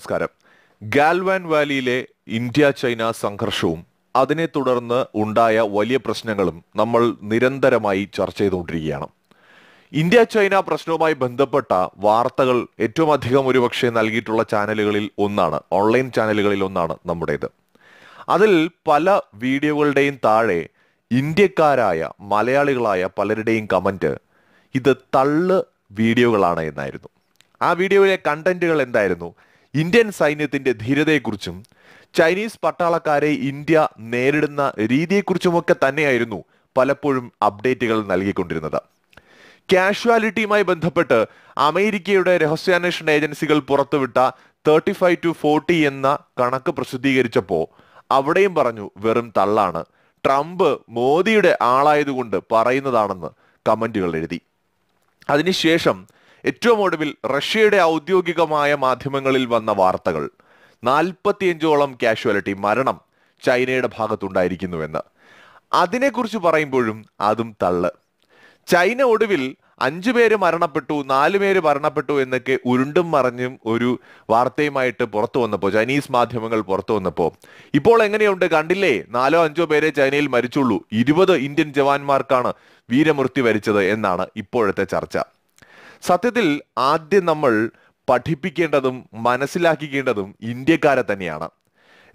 നമസ്കാരം ഗാൽവാൻ വാലിയിലെ India China സംഘർഷവും അതിനെ തുടർന്ന് ഉണ്ടായ വലിയ പ്രശ്നങ്ങളും നമ്മൾ നിരന്തരമായി ചർച്ച ചെയ്തുകൊണ്ടിരിക്കുകയാണ് ഇന്ത്യ ചൈന പ്രശ്നവുമായി ബന്ധപ്പെട്ട വാർത്തകൾ ഏറ്റവും അധികം ഒരുപക്ഷെ നൽകിയിട്ടുള്ള ചാനലുകളിൽ ഒന്നാണ് ഓൺലൈൻ ചാനലുകളിൽ ഒന്നാണ് നമ്മുടേത് അതിൽ പല വീഡിയോകളുടെയും താഴെ ഇന്ത്യക്കാരായ മലയാളികളായ പലരുടെയും കമൻറ്റ് ഇത് തള്ള് വീഡിയോകളാണ് എന്നായിരുന്നു ആ വീഡിയോയിലെ കണ്ടന്റുകൾ എന്തായിരുന്നു ഇന്ത്യൻ സൈന്യത്തിന്റെ ധീരതയെക്കുറിച്ചും ചൈനീസ് പട്ടാളക്കാരെ ഇന്ത്യ നേരിടുന്ന രീതിയെക്കുറിച്ചുമൊക്കെ തന്നെയായിരുന്നു പലപ്പോഴും അപ്ഡേറ്റുകൾ നൽകിക്കൊണ്ടിരുന്നത് കാഷ്വാലിറ്റിയുമായി ബന്ധപ്പെട്ട് അമേരിക്കയുടെ രഹസ്യാന്വേഷണ ഏജൻസികൾ പുറത്തുവിട്ട തേർട്ടി ഫൈവ് ടു ഫോർട്ടി എന്ന കണക്ക് പ്രസിദ്ധീകരിച്ചപ്പോൾ അവിടെയും പറഞ്ഞു വെറും തള്ളാണ് ട്രംപ് മോദിയുടെ ആളായതുകൊണ്ട് പറയുന്നതാണെന്ന് കമന്റുകൾ എഴുതി അതിനുശേഷം ഏറ്റവും ഒടുവിൽ റഷ്യയുടെ ഔദ്യോഗികമായ മാധ്യമങ്ങളിൽ വന്ന വാർത്തകൾ നാൽപ്പത്തിയഞ്ചോളം കാഷ്വാലിറ്റി മരണം ചൈനയുടെ ഭാഗത്തുണ്ടായിരിക്കുന്നുവെന്ന് അതിനെക്കുറിച്ച് പറയുമ്പോഴും അതും തള്ള് ചൈന ഒടുവിൽ അഞ്ചു പേര് മരണപ്പെട്ടു നാലു പേര് മരണപ്പെട്ടു എന്നൊക്കെ ഉരുണ്ടും മറിഞ്ഞും ഒരു വാർത്തയുമായിട്ട് പുറത്തു വന്നപ്പോൾ ചൈനീസ് മാധ്യമങ്ങൾ പുറത്തു വന്നപ്പോൾ ഇപ്പോൾ എങ്ങനെയുണ്ട് കണ്ടില്ലേ നാലോ അഞ്ചോ പേരെ ചൈനയിൽ മരിച്ചുള്ളൂ ഇരുപത് ഇന്ത്യൻ ജവാന്മാർക്കാണ് വീരമൃത്യു വരിച്ചത് എന്നാണ് ഇപ്പോഴത്തെ ചർച്ച സത്യത്തിൽ ആദ്യം നമ്മൾ പഠിപ്പിക്കേണ്ടതും മനസ്സിലാക്കിക്കേണ്ടതും ഇന്ത്യക്കാരെ തന്നെയാണ്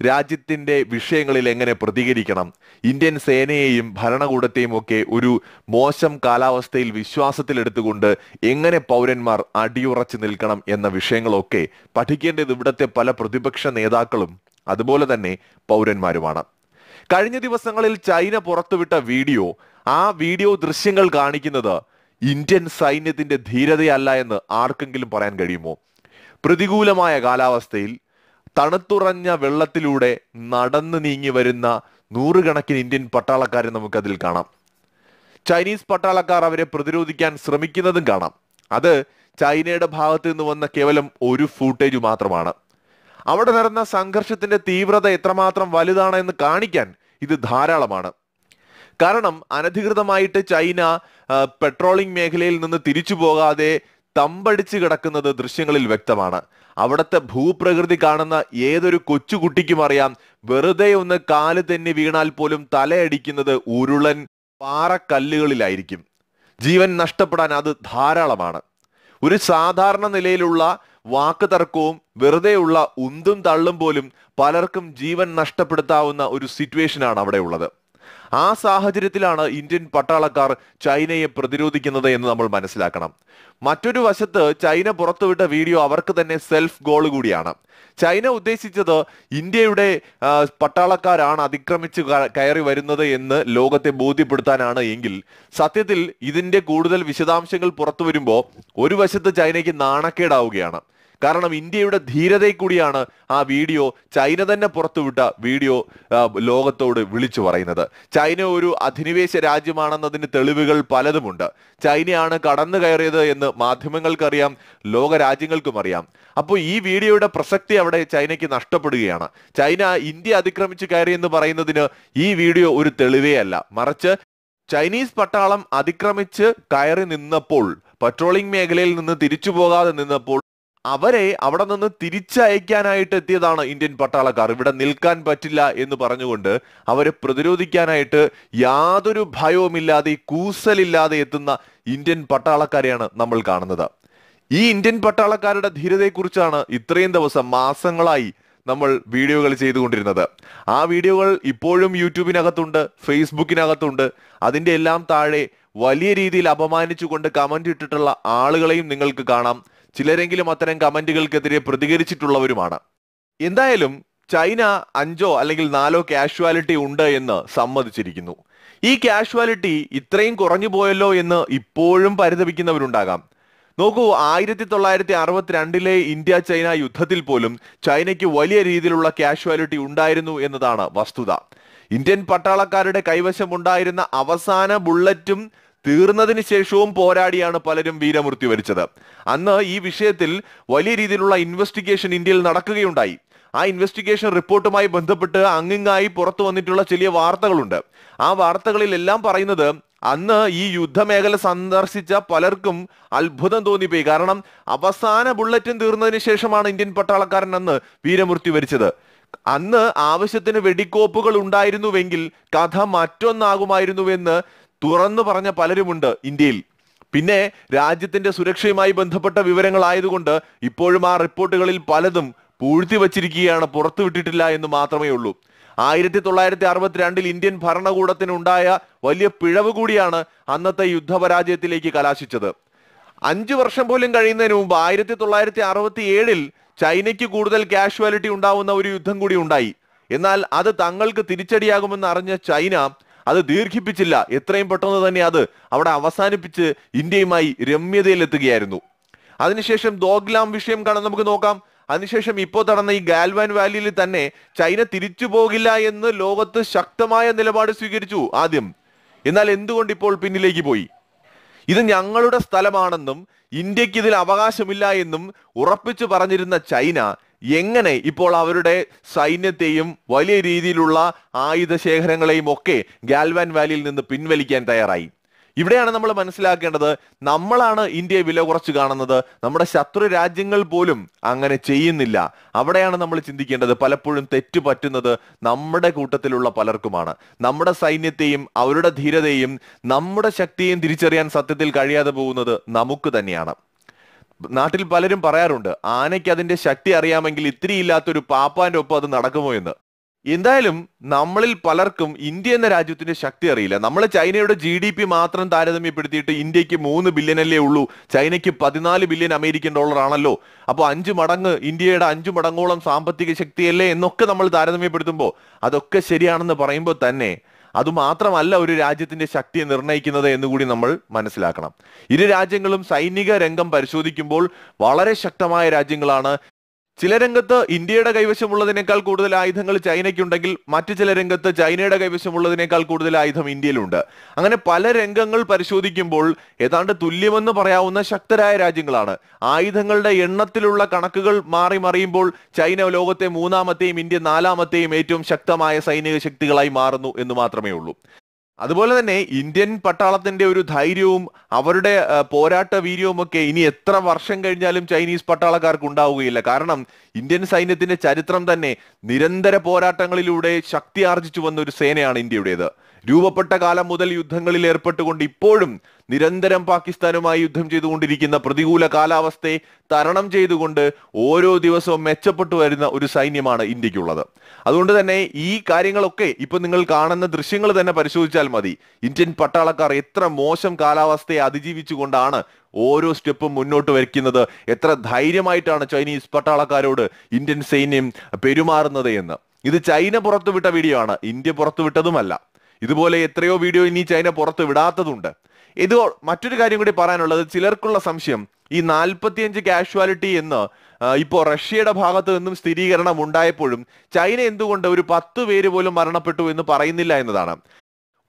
രാജ്യത്തിൻ്റെ വിഷയങ്ങളിൽ എങ്ങനെ പ്രതികരിക്കണം ഇന്ത്യൻ സേനയെയും ഭരണകൂടത്തെയും ഒക്കെ ഒരു മോശം കാലാവസ്ഥയിൽ വിശ്വാസത്തിലെടുത്തുകൊണ്ട് എങ്ങനെ പൗരന്മാർ അടിയുറച്ചു നിൽക്കണം എന്ന വിഷയങ്ങളൊക്കെ പഠിക്കേണ്ടത് ഇവിടുത്തെ പല പ്രതിപക്ഷ നേതാക്കളും അതുപോലെ തന്നെ പൗരന്മാരുമാണ് കഴിഞ്ഞ ദിവസങ്ങളിൽ ചൈന പുറത്തുവിട്ട വീഡിയോ ആ വീഡിയോ ദൃശ്യങ്ങൾ കാണിക്കുന്നത് ഇന്ത്യൻ സൈന്യത്തിന്റെ ധീരതയല്ല എന്ന് ആർക്കെങ്കിലും പറയാൻ കഴിയുമോ പ്രതികൂലമായ കാലാവസ്ഥയിൽ തണുത്തുറഞ്ഞ വെള്ളത്തിലൂടെ നടന്നു നീങ്ങി വരുന്ന നൂറുകണക്കിന് ഇന്ത്യൻ പട്ടാളക്കാരെ നമുക്കതിൽ കാണാം ചൈനീസ് പട്ടാളക്കാർ അവരെ പ്രതിരോധിക്കാൻ ശ്രമിക്കുന്നതും കാണാം അത് ചൈനയുടെ ഭാഗത്ത് നിന്ന് വന്ന കേവലം ഒരു ഫൂട്ടേജ് മാത്രമാണ് അവിടെ നടന്ന സംഘർഷത്തിന്റെ തീവ്രത എത്രമാത്രം വലുതാണ് എന്ന് കാണിക്കാൻ ഇത് ധാരാളമാണ് കാരണം അനധികൃതമായിട്ട് ചൈന പെട്രോളിംഗ് മേഖലയിൽ നിന്ന് തിരിച്ചു പോകാതെ തമ്പടിച്ച് കിടക്കുന്നത് ദൃശ്യങ്ങളിൽ വ്യക്തമാണ് അവിടുത്തെ ഭൂപ്രകൃതി കാണുന്ന ഏതൊരു കൊച്ചുകുട്ടിക്കും അറിയാം വെറുതെ ഒന്ന് കാല് തെന്നി വീണാൽ പോലും തലയടിക്കുന്നത് ഉരുളൻ പാറക്കല്ലുകളിലായിരിക്കും ജീവൻ നഷ്ടപ്പെടാൻ അത് ധാരാളമാണ് ഒരു സാധാരണ നിലയിലുള്ള വാക്ക് തർക്കവും വെറുതെയുള്ള ഉന്തും തള്ളും പോലും പലർക്കും ജീവൻ നഷ്ടപ്പെടുത്താവുന്ന ഒരു സിറ്റുവേഷനാണ് അവിടെ ഉള്ളത് ആ സാഹചര്യത്തിലാണ് ഇന്ത്യൻ പട്ടാളക്കാർ ചൈനയെ പ്രതിരോധിക്കുന്നത് എന്ന് നമ്മൾ മനസ്സിലാക്കണം മറ്റൊരു വശത്ത് ചൈന പുറത്തുവിട്ട വീഡിയോ അവർക്ക് തന്നെ സെൽഫ് ഗോൾ കൂടിയാണ് ചൈന ഉദ്ദേശിച്ചത് ഇന്ത്യയുടെ പട്ടാളക്കാരാണ് അതിക്രമിച്ച് കയറി വരുന്നത് എന്ന് ലോകത്തെ ബോധ്യപ്പെടുത്താനാണ് എങ്കിൽ സത്യത്തിൽ ഇതിന്റെ കൂടുതൽ വിശദാംശങ്ങൾ പുറത്തു വരുമ്പോൾ ഒരു വശത്ത് ചൈനയ്ക്ക് നാണക്കേടാവുകയാണ് കാരണം ഇന്ത്യയുടെ ധീരതയിൽ കൂടിയാണ് ആ വീഡിയോ ചൈന തന്നെ പുറത്തുവിട്ട വീഡിയോ ലോകത്തോട് വിളിച്ചു പറയുന്നത് ചൈന ഒരു അധിനിവേശ രാജ്യമാണെന്നതിന് തെളിവുകൾ പലതുമുണ്ട് ചൈനയാണ് കടന്നു കയറിയത് എന്ന് മാധ്യമങ്ങൾക്കറിയാം ലോക രാജ്യങ്ങൾക്കും അറിയാം അപ്പോൾ ഈ വീഡിയോയുടെ പ്രസക്തി അവിടെ ചൈനയ്ക്ക് നഷ്ടപ്പെടുകയാണ് ചൈന ഇന്ത്യ അതിക്രമിച്ച് കയറിയെന്ന് പറയുന്നതിന് ഈ വീഡിയോ ഒരു തെളിവേ അല്ല മറിച്ച് ചൈനീസ് പട്ടാളം അതിക്രമിച്ച് കയറി നിന്നപ്പോൾ പട്രോളിംഗ് മേഖലയിൽ നിന്ന് തിരിച്ചു പോകാതെ നിന്നപ്പോൾ അവരെ അവിടെ നിന്ന് തിരിച്ചയക്കാനായിട്ട് എത്തിയതാണ് ഇന്ത്യൻ പട്ടാളക്കാർ ഇവിടെ നിൽക്കാൻ പറ്റില്ല എന്ന് പറഞ്ഞുകൊണ്ട് അവരെ പ്രതിരോധിക്കാനായിട്ട് യാതൊരു ഭയവുമില്ലാതെ കൂസലില്ലാതെ എത്തുന്ന ഇന്ത്യൻ പട്ടാളക്കാരെയാണ് നമ്മൾ കാണുന്നത് ഈ ഇന്ത്യൻ പട്ടാളക്കാരുടെ ധീരതയെക്കുറിച്ചാണ് ഇത്രയും ദിവസം മാസങ്ങളായി നമ്മൾ വീഡിയോകൾ ചെയ്തുകൊണ്ടിരുന്നത് ആ വീഡിയോകൾ ഇപ്പോഴും യൂട്യൂബിനകത്തുണ്ട് ഫേസ്ബുക്കിനകത്തുണ്ട് അതിൻ്റെ എല്ലാം താഴെ വലിയ രീതിയിൽ അപമാനിച്ചുകൊണ്ട് കമൻ്റ് ഇട്ടിട്ടുള്ള ആളുകളെയും നിങ്ങൾക്ക് കാണാം ചിലരെങ്കിലും അത്തരം കമന്റുകൾക്കെതിരെ പ്രതികരിച്ചിട്ടുള്ളവരുമാണ് എന്തായാലും ചൈന അഞ്ചോ അല്ലെങ്കിൽ നാലോ കാഷ്വാലിറ്റി ഉണ്ട് എന്ന് സമ്മതിച്ചിരിക്കുന്നു ഈ കാഷ്വാലിറ്റി ഇത്രയും കുറഞ്ഞു പോയല്ലോ എന്ന് ഇപ്പോഴും പരിതപിക്കുന്നവരുണ്ടാകാം നോക്കൂ ആയിരത്തി തൊള്ളായിരത്തി അറുപത്തിരണ്ടിലെ ഇന്ത്യ ചൈന യുദ്ധത്തിൽ പോലും ചൈനയ്ക്ക് വലിയ രീതിയിലുള്ള കാഷ്വാലിറ്റി ഉണ്ടായിരുന്നു എന്നതാണ് വസ്തുത ഇന്ത്യൻ പട്ടാളക്കാരുടെ കൈവശം ഉണ്ടായിരുന്ന അവസാന ബുള്ളറ്റും തീർന്നതിന് ശേഷവും പോരാടിയാണ് പലരും വീരമൃത്യു വരിച്ചത് അന്ന് ഈ വിഷയത്തിൽ വലിയ രീതിയിലുള്ള ഇൻവെസ്റ്റിഗേഷൻ ഇന്ത്യയിൽ നടക്കുകയുണ്ടായി ആ ഇൻവെസ്റ്റിഗേഷൻ റിപ്പോർട്ടുമായി ബന്ധപ്പെട്ട് അങ്ങിങ്ങായി പുറത്തു വന്നിട്ടുള്ള ചില വാർത്തകളുണ്ട് ആ വാർത്തകളിലെല്ലാം പറയുന്നത് അന്ന് ഈ യുദ്ധമേഖല സന്ദർശിച്ച പലർക്കും അത്ഭുതം തോന്നിപ്പോയി കാരണം അവസാന ബുള്ളറ്റും തീർന്നതിന് ശേഷമാണ് ഇന്ത്യൻ പട്ടാളക്കാരൻ അന്ന് വീരമൃത്യു വരിച്ചത് അന്ന് ആവശ്യത്തിന് വെടിക്കോപ്പുകൾ ഉണ്ടായിരുന്നുവെങ്കിൽ കഥ മറ്റൊന്നാകുമായിരുന്നുവെന്ന് തുറന്നു പറഞ്ഞ പലരുമുണ്ട് ഇന്ത്യയിൽ പിന്നെ രാജ്യത്തിന്റെ സുരക്ഷയുമായി ബന്ധപ്പെട്ട വിവരങ്ങൾ ആയതുകൊണ്ട് ഇപ്പോഴും ആ റിപ്പോർട്ടുകളിൽ പലതും പൂഴ്ത്തി വച്ചിരിക്കുകയാണ് പുറത്തുവിട്ടിട്ടില്ല എന്ന് മാത്രമേ ഉള്ളൂ ആയിരത്തി തൊള്ളായിരത്തി അറുപത്തിരണ്ടിൽ ഇന്ത്യൻ ഭരണകൂടത്തിനുണ്ടായ വലിയ പിഴവ് കൂടിയാണ് അന്നത്തെ യുദ്ധപരാജയത്തിലേക്ക് കലാശിച്ചത് അഞ്ചു വർഷം പോലും കഴിയുന്നതിന് മുമ്പ് ആയിരത്തി തൊള്ളായിരത്തി അറുപത്തി ഏഴിൽ ചൈനയ്ക്ക് കൂടുതൽ കാഷ്വാലിറ്റി ഉണ്ടാവുന്ന ഒരു യുദ്ധം കൂടി ഉണ്ടായി എന്നാൽ അത് തങ്ങൾക്ക് തിരിച്ചടിയാകുമെന്ന് അറിഞ്ഞ ചൈന അത് ദീർഘിപ്പിച്ചില്ല എത്രയും പെട്ടെന്ന് തന്നെ അത് അവിടെ അവസാനിപ്പിച്ച് ഇന്ത്യയുമായി രമ്യതയിലെത്തുകയായിരുന്നു അതിനുശേഷം ദോഗ്ലാം വിഷയം കാണാൻ നമുക്ക് നോക്കാം അതിനുശേഷം ഇപ്പോൾ നടന്ന ഈ ഗാൽവാൻ വാലിയിൽ തന്നെ ചൈന തിരിച്ചു പോകില്ല എന്ന് ലോകത്ത് ശക്തമായ നിലപാട് സ്വീകരിച്ചു ആദ്യം എന്നാൽ എന്തുകൊണ്ട് ഇപ്പോൾ പിന്നിലേക്ക് പോയി ഇത് ഞങ്ങളുടെ സ്ഥലമാണെന്നും ഇന്ത്യക്ക് ഇതിൽ അവകാശമില്ല എന്നും ഉറപ്പിച്ചു പറഞ്ഞിരുന്ന ചൈന എങ്ങനെ ഇപ്പോൾ അവരുടെ സൈന്യത്തെയും വലിയ രീതിയിലുള്ള ആയുധ ശേഖരങ്ങളെയും ഒക്കെ ഗാൽവാൻ വാലിയിൽ നിന്ന് പിൻവലിക്കാൻ തയ്യാറായി ഇവിടെയാണ് നമ്മൾ മനസ്സിലാക്കേണ്ടത് നമ്മളാണ് ഇന്ത്യയെ വില കുറച്ച് കാണുന്നത് നമ്മുടെ ശത്രു രാജ്യങ്ങൾ പോലും അങ്ങനെ ചെയ്യുന്നില്ല അവിടെയാണ് നമ്മൾ ചിന്തിക്കേണ്ടത് പലപ്പോഴും തെറ്റു പറ്റുന്നത് നമ്മുടെ കൂട്ടത്തിലുള്ള പലർക്കുമാണ് നമ്മുടെ സൈന്യത്തെയും അവരുടെ ധീരതയും നമ്മുടെ ശക്തിയും തിരിച്ചറിയാൻ സത്യത്തിൽ കഴിയാതെ പോകുന്നത് നമുക്ക് തന്നെയാണ് നാട്ടിൽ പലരും പറയാറുണ്ട് ആനയ്ക്ക് അതിന്റെ ശക്തി അറിയാമെങ്കിൽ ഇത്തിരി ഇല്ലാത്തൊരു പാപ്പാന്റെ ഒപ്പം അത് നടക്കുമോ എന്ന് എന്തായാലും നമ്മളിൽ പലർക്കും ഇന്ത്യ എന്ന രാജ്യത്തിന്റെ ശക്തി അറിയില്ല നമ്മൾ ചൈനയുടെ ജി ഡി പി മാത്രം താരതമ്യപ്പെടുത്തിയിട്ട് ഇന്ത്യക്ക് മൂന്ന് അല്ലേ ഉള്ളൂ ചൈനയ്ക്ക് പതിനാല് ബില്യൺ അമേരിക്കൻ ഡോളർ ആണല്ലോ അപ്പോൾ അഞ്ച് മടങ്ങ് ഇന്ത്യയുടെ അഞ്ച് മടങ്ങോളം സാമ്പത്തിക ശക്തിയല്ലേ എന്നൊക്കെ നമ്മൾ താരതമ്യപ്പെടുത്തുമ്പോൾ അതൊക്കെ ശരിയാണെന്ന് പറയുമ്പോൾ തന്നെ അതുമാത്രമല്ല ഒരു രാജ്യത്തിന്റെ ശക്തിയെ നിർണ്ണയിക്കുന്നത് എന്നുകൂടി നമ്മൾ മനസ്സിലാക്കണം ഇരു രാജ്യങ്ങളും സൈനിക രംഗം പരിശോധിക്കുമ്പോൾ വളരെ ശക്തമായ രാജ്യങ്ങളാണ് ചില രംഗത്ത് ഇന്ത്യയുടെ കൈവശമുള്ളതിനേക്കാൾ കൂടുതൽ ആയുധങ്ങൾ ചൈനയ്ക്കുണ്ടെങ്കിൽ മറ്റു ചില രംഗത്ത് ചൈനയുടെ കൈവശമുള്ളതിനേക്കാൾ കൂടുതൽ ആയുധം ഇന്ത്യയിലുണ്ട് അങ്ങനെ പല രംഗങ്ങൾ പരിശോധിക്കുമ്പോൾ ഏതാണ്ട് തുല്യമെന്ന് പറയാവുന്ന ശക്തരായ രാജ്യങ്ങളാണ് ആയുധങ്ങളുടെ എണ്ണത്തിലുള്ള കണക്കുകൾ മാറി മറിയുമ്പോൾ ചൈന ലോകത്തെ മൂന്നാമത്തെയും ഇന്ത്യ നാലാമത്തെയും ഏറ്റവും ശക്തമായ സൈനിക ശക്തികളായി മാറുന്നു എന്ന് മാത്രമേ ഉള്ളൂ അതുപോലെ തന്നെ ഇന്ത്യൻ പട്ടാളത്തിന്റെ ഒരു ധൈര്യവും അവരുടെ പോരാട്ട വീര്യവും ഒക്കെ ഇനി എത്ര വർഷം കഴിഞ്ഞാലും ചൈനീസ് പട്ടാളക്കാർക്ക് ഉണ്ടാവുകയില്ല കാരണം ഇന്ത്യൻ സൈന്യത്തിന്റെ ചരിത്രം തന്നെ നിരന്തര പോരാട്ടങ്ങളിലൂടെ ശക്തി ആർജിച്ചു വന്ന ഒരു സേനയാണ് ഇന്ത്യയുടേത് രൂപപ്പെട്ട കാലം മുതൽ യുദ്ധങ്ങളിൽ ഏർപ്പെട്ടുകൊണ്ട് ഇപ്പോഴും നിരന്തരം പാകിസ്ഥാനുമായി യുദ്ധം ചെയ്തുകൊണ്ടിരിക്കുന്ന പ്രതികൂല കാലാവസ്ഥയെ തരണം ചെയ്തുകൊണ്ട് ഓരോ ദിവസവും മെച്ചപ്പെട്ടു വരുന്ന ഒരു സൈന്യമാണ് ഇന്ത്യക്കുള്ളത് അതുകൊണ്ട് തന്നെ ഈ കാര്യങ്ങളൊക്കെ ഇപ്പൊ നിങ്ങൾ കാണുന്ന ദൃശ്യങ്ങൾ തന്നെ പരിശോധിച്ചാൽ മതി ഇന്ത്യൻ പട്ടാളക്കാർ എത്ര മോശം കാലാവസ്ഥയെ അതിജീവിച്ചുകൊണ്ടാണ് ഓരോ സ്റ്റെപ്പും മുന്നോട്ട് വയ്ക്കുന്നത് എത്ര ധൈര്യമായിട്ടാണ് ചൈനീസ് പട്ടാളക്കാരോട് ഇന്ത്യൻ സൈന്യം പെരുമാറുന്നത് എന്ന് ഇത് ചൈന പുറത്തുവിട്ട വീഡിയോ ആണ് ഇന്ത്യ പുറത്തുവിട്ടതുമല്ല ഇതുപോലെ എത്രയോ വീഡിയോ ഇനി ചൈന പുറത്ത് വിടാത്തതുണ്ട് ഇത് മറ്റൊരു കാര്യം കൂടി പറയാനുള്ളത് ചിലർക്കുള്ള സംശയം ഈ നാൽപ്പത്തിയഞ്ച് കാഷ്വാലിറ്റി എന്ന് ഇപ്പോൾ റഷ്യയുടെ ഭാഗത്തു നിന്നും സ്ഥിരീകരണം ഉണ്ടായപ്പോഴും ചൈന എന്തുകൊണ്ട് ഒരു പത്ത് പേര് പോലും മരണപ്പെട്ടു എന്ന് പറയുന്നില്ല എന്നതാണ്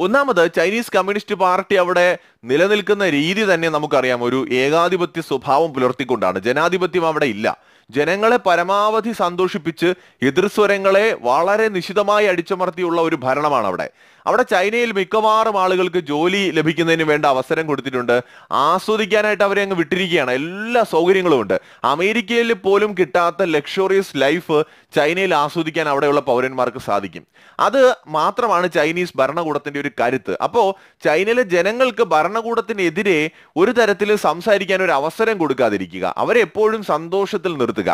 ഒന്നാമത് ചൈനീസ് കമ്മ്യൂണിസ്റ്റ് പാർട്ടി അവിടെ നിലനിൽക്കുന്ന രീതി തന്നെ നമുക്കറിയാം ഒരു ഏകാധിപത്യ സ്വഭാവം പുലർത്തിക്കൊണ്ടാണ് ജനാധിപത്യം അവിടെ ഇല്ല ജനങ്ങളെ പരമാവധി സന്തോഷിപ്പിച്ച് എതിർസ്വരങ്ങളെ വളരെ നിശിതമായി അടിച്ചമർത്തിയുള്ള ഒരു ഭരണമാണ് അവിടെ അവിടെ ചൈനയിൽ മിക്കവാറും ആളുകൾക്ക് ജോലി ലഭിക്കുന്നതിന് വേണ്ട അവസരം കൊടുത്തിട്ടുണ്ട് ആസ്വദിക്കാനായിട്ട് അവരെ അങ്ങ് വിട്ടിരിക്കുകയാണ് എല്ലാ സൗകര്യങ്ങളും ഉണ്ട് അമേരിക്കയിൽ പോലും കിട്ടാത്ത ലക്ഷറിയസ് ലൈഫ് ചൈനയിൽ ആസ്വദിക്കാൻ അവിടെയുള്ള പൗരന്മാർക്ക് സാധിക്കും അത് മാത്രമാണ് ചൈനീസ് ഭരണകൂടത്തിന്റെ ഒരു കരുത്ത് അപ്പോൾ ചൈനയിലെ ജനങ്ങൾക്ക് ഭരണ ഭരണകൂടത്തിനെതിരെ ഒരു തരത്തിൽ സംസാരിക്കാൻ ഒരു അവസരം കൊടുക്കാതിരിക്കുക അവരെപ്പോഴും എപ്പോഴും സന്തോഷത്തിൽ നിർത്തുക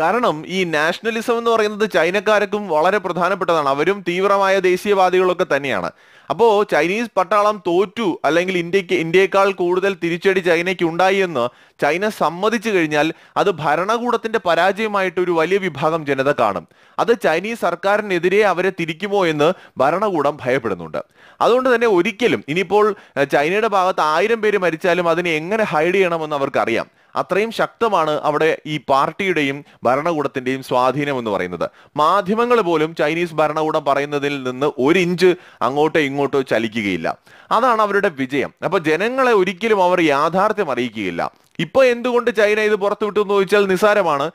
കാരണം ഈ നാഷണലിസം എന്ന് പറയുന്നത് ചൈനക്കാർക്കും വളരെ പ്രധാനപ്പെട്ടതാണ് അവരും തീവ്രമായ ദേശീയവാദികളൊക്കെ തന്നെയാണ് അപ്പോൾ ചൈനീസ് പട്ടാളം തോറ്റു അല്ലെങ്കിൽ ഇന്ത്യക്ക് ഇന്ത്യയേക്കാൾ കൂടുതൽ തിരിച്ചടി ചൈനയ്ക്ക് ഉണ്ടായി എന്ന് ചൈന സമ്മതിച്ചു കഴിഞ്ഞാൽ അത് ഭരണകൂടത്തിന്റെ പരാജയമായിട്ട് ഒരു വലിയ വിഭാഗം ജനത കാണും അത് ചൈനീസ് സർക്കാരിനെതിരെ അവരെ തിരിക്കുമോ എന്ന് ഭരണകൂടം ഭയപ്പെടുന്നുണ്ട് അതുകൊണ്ട് തന്നെ ഒരിക്കലും ഇനിയിപ്പോൾ ചൈനയുടെ ഭാഗത്ത് ആയിരം പേര് മരിച്ചാലും അതിനെ എങ്ങനെ ഹൈഡ് ചെയ്യണമെന്ന് അവർക്കറിയാം അത്രയും ശക്തമാണ് അവിടെ ഈ പാർട്ടിയുടെയും ഭരണകൂടത്തിന്റെയും സ്വാധീനം എന്ന് പറയുന്നത് മാധ്യമങ്ങൾ പോലും ചൈനീസ് ഭരണകൂടം പറയുന്നതിൽ നിന്ന് ഒരു ഇഞ്ച് അങ്ങോട്ടോ ഇങ്ങോട്ടോ ചലിക്കുകയില്ല അതാണ് അവരുടെ വിജയം അപ്പൊ ജനങ്ങളെ ഒരിക്കലും അവർ യാഥാർത്ഥ്യം അറിയിക്കുകയില്ല ഇപ്പൊ എന്തുകൊണ്ട് ചൈന ഇത് പുറത്തുവിട്ടു എന്ന് ചോദിച്ചാൽ നിസാരമാണ്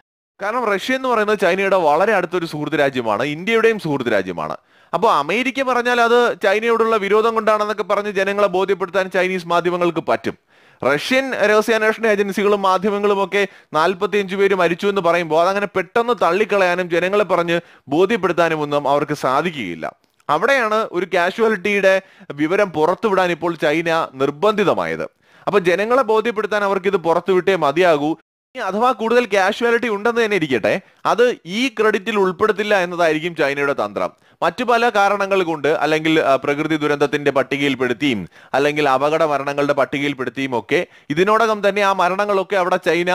കാരണം റഷ്യ എന്ന് പറയുന്നത് ചൈനയുടെ വളരെ അടുത്തൊരു സുഹൃത്ത് രാജ്യമാണ് ഇന്ത്യയുടെയും സുഹൃത്ത് രാജ്യമാണ് അപ്പോൾ അമേരിക്ക പറഞ്ഞാൽ അത് ചൈനയോടുള്ള വിരോധം കൊണ്ടാണെന്നൊക്കെ പറഞ്ഞ് ജനങ്ങളെ ബോധ്യപ്പെടുത്താൻ ചൈനീസ് മാധ്യമങ്ങൾക്ക് പറ്റും റഷ്യൻ രഹസ്യാന്വേഷണ ഏജൻസികളും മാധ്യമങ്ങളും ഒക്കെ നാൽപ്പത്തിയഞ്ച് പേര് മരിച്ചു എന്ന് പറയുമ്പോൾ അതങ്ങനെ പെട്ടെന്ന് തള്ളിക്കളയാനും ജനങ്ങളെ പറഞ്ഞ് ബോധ്യപ്പെടുത്താനും ഒന്നും അവർക്ക് സാധിക്കുകയില്ല അവിടെയാണ് ഒരു കാഷ്വാലിറ്റിയുടെ വിവരം പുറത്തുവിടാൻ ഇപ്പോൾ ചൈന നിർബന്ധിതമായത് അപ്പൊ ജനങ്ങളെ ബോധ്യപ്പെടുത്താൻ അവർക്ക് ഇത് പുറത്തുവിട്ടേ മതിയാകൂ അഥവാ കൂടുതൽ കാഷ്വാലിറ്റി ഉണ്ടെന്ന് തന്നെ ഇരിക്കട്ടെ അത് ഈ ക്രെഡിറ്റിൽ ഉൾപ്പെടുത്തില്ല എന്നതായിരിക്കും ചൈനയുടെ തന്ത്രം മറ്റു പല കാരണങ്ങൾ കൊണ്ട് അല്ലെങ്കിൽ പ്രകൃതി ദുരന്തത്തിന്റെ പട്ടികയിൽപ്പെടുത്തിയും അല്ലെങ്കിൽ അപകട മരണങ്ങളുടെ പട്ടികയിൽപ്പെടുത്തിയും ഒക്കെ ഇതിനോടകം തന്നെ ആ മരണങ്ങളൊക്കെ അവിടെ ചൈന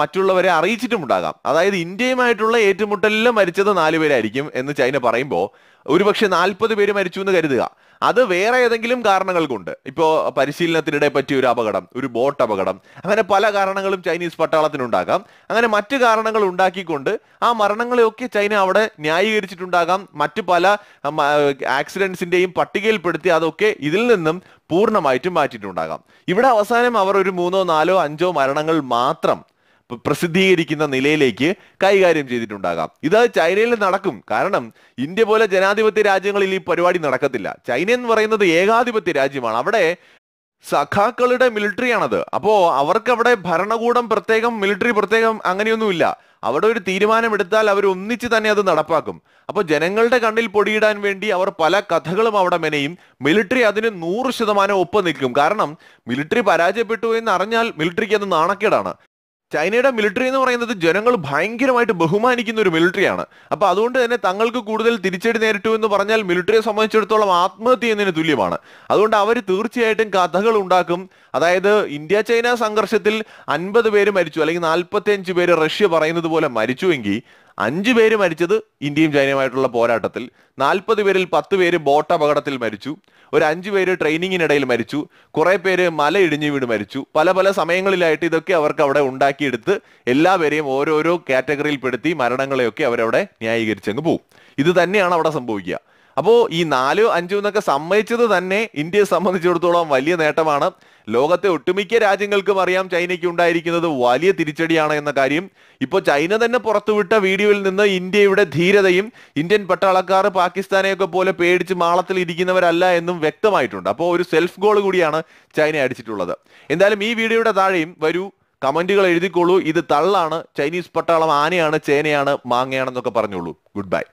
മറ്റുള്ളവരെ അറിയിച്ചിട്ടുമുണ്ടാകാം അതായത് ഇന്ത്യയുമായിട്ടുള്ള ഏറ്റുമുട്ടലിൽ മരിച്ചത് നാലുപേരായിരിക്കും എന്ന് ചൈന പറയുമ്പോൾ ഒരുപക്ഷെ നാൽപ്പത് പേര് മരിച്ചു എന്ന് കരുതുക അത് വേറെ ഏതെങ്കിലും കാരണങ്ങൾ കൊണ്ട് ഇപ്പോൾ പരിശീലനത്തിനിടെ പറ്റിയ ഒരു അപകടം ഒരു ബോട്ട് അപകടം അങ്ങനെ പല കാരണങ്ങളും ചൈനീസ് പട്ടാളത്തിനുണ്ടാകാം അങ്ങനെ മറ്റു കാരണങ്ങൾ ഉണ്ടാക്കിക്കൊണ്ട് ആ മരണങ്ങളെയൊക്കെ ചൈന അവിടെ ന്യായീകരിച്ചിട്ടുണ്ടാകാം മറ്റു പല ആക്സിഡൻസിന്റെയും പട്ടികയിൽപ്പെടുത്തി അതൊക്കെ ഇതിൽ നിന്നും പൂർണ്ണമായിട്ടും മാറ്റിയിട്ടുണ്ടാകാം ഇവിടെ അവസാനം അവർ ഒരു മൂന്നോ നാലോ അഞ്ചോ മരണങ്ങൾ മാത്രം പ്രസിദ്ധീകരിക്കുന്ന നിലയിലേക്ക് കൈകാര്യം ചെയ്തിട്ടുണ്ടാകാം ഇത് ചൈനയിൽ നടക്കും കാരണം ഇന്ത്യ പോലെ ജനാധിപത്യ രാജ്യങ്ങളിൽ ഈ പരിപാടി നടക്കത്തില്ല ചൈന എന്ന് പറയുന്നത് ഏകാധിപത്യ രാജ്യമാണ് അവിടെ സഖാക്കളുടെ മിലിറ്ററിയാണത് അപ്പോൾ അവർക്ക് അവിടെ ഭരണകൂടം പ്രത്യേകം മിലിറ്ററി പ്രത്യേകം അങ്ങനെയൊന്നുമില്ല അവിടെ ഒരു തീരുമാനമെടുത്താൽ അവർ ഒന്നിച്ച് തന്നെ അത് നടപ്പാക്കും അപ്പോൾ ജനങ്ങളുടെ കണ്ണിൽ പൊടിയിടാൻ വേണ്ടി അവർ പല കഥകളും അവിടെ മെനയും മിലിറ്ററി അതിന് നൂറ് ശതമാനം ഒപ്പം നിൽക്കും കാരണം മിലിറ്ററി പരാജയപ്പെട്ടു എന്ന് അറിഞ്ഞാൽ മിലിറ്ററിക്ക് അത് നാണക്കേടാണ് ചൈനയുടെ മിലിറ്ററി എന്ന് പറയുന്നത് ജനങ്ങൾ ഭയങ്കരമായിട്ട് ബഹുമാനിക്കുന്ന ഒരു മിലിറ്ററിയാണ് അപ്പൊ അതുകൊണ്ട് തന്നെ തങ്ങൾക്ക് കൂടുതൽ തിരിച്ചടി നേരിട്ടു എന്ന് പറഞ്ഞാൽ മിലിറ്ററിയെ സംബന്ധിച്ചിടത്തോളം ആത്മഹത്യ എന്നതിന് തുല്യമാണ് അതുകൊണ്ട് അവർ തീർച്ചയായിട്ടും കഥകൾ ഉണ്ടാക്കും അതായത് ഇന്ത്യ ചൈന സംഘർഷത്തിൽ അൻപത് പേര് മരിച്ചു അല്ലെങ്കിൽ നാൽപ്പത്തി പേര് റഷ്യ പറയുന്നത് പോലെ മരിച്ചുവെങ്കിൽ അഞ്ചു പേര് മരിച്ചത് ഇന്ത്യയും ചൈനയുമായിട്ടുള്ള പോരാട്ടത്തിൽ നാൽപ്പത് പേരിൽ പത്ത് പേര് ബോട്ട് അപകടത്തിൽ മരിച്ചു ഒരു അഞ്ചു പേര് ട്രെയിനിങ്ങിനിടയിൽ മരിച്ചു കുറെ പേര് മല ഇടിഞ്ഞു വീട് മരിച്ചു പല പല സമയങ്ങളിലായിട്ട് ഇതൊക്കെ അവർക്ക് അവിടെ ഉണ്ടാക്കിയെടുത്ത് എല്ലാവരെയും ഓരോരോ കാറ്റഗറിയിൽപ്പെടുത്തി മരണങ്ങളെയൊക്കെ അവരവിടെ ന്യായീകരിച്ചങ്ങ് പോകും ഇത് തന്നെയാണ് അവിടെ സംഭവിക്കുക അപ്പോൾ ഈ നാലോ അഞ്ചോ എന്നൊക്കെ സമ്മതിച്ചത് തന്നെ ഇന്ത്യയെ സംബന്ധിച്ചിടത്തോളം വലിയ നേട്ടമാണ് ലോകത്തെ ഒട്ടുമിക്ക രാജ്യങ്ങൾക്കും അറിയാം ചൈനയ്ക്ക് ഉണ്ടായിരിക്കുന്നത് വലിയ തിരിച്ചടിയാണ് എന്ന കാര്യം ഇപ്പോൾ ചൈന തന്നെ പുറത്തുവിട്ട വീഡിയോയിൽ നിന്ന് ഇന്ത്യയുടെ ധീരതയും ഇന്ത്യൻ പട്ടാളക്കാർ പാകിസ്ഥാനെയൊക്കെ പോലെ പേടിച്ച് മാളത്തിൽ ഇരിക്കുന്നവരല്ല എന്നും വ്യക്തമായിട്ടുണ്ട് അപ്പോൾ ഒരു സെൽഫ് ഗോൾ കൂടിയാണ് ചൈന അടിച്ചിട്ടുള്ളത് എന്തായാലും ഈ വീഡിയോയുടെ താഴെയും വരൂ കമന്റുകൾ എഴുതിക്കോളൂ ഇത് തള്ളാണ് ചൈനീസ് പട്ടാളം ആനയാണ് ചേനയാണ് മാങ്ങയാണെന്നൊക്കെ പറഞ്ഞോളൂ ഗുഡ് ബൈ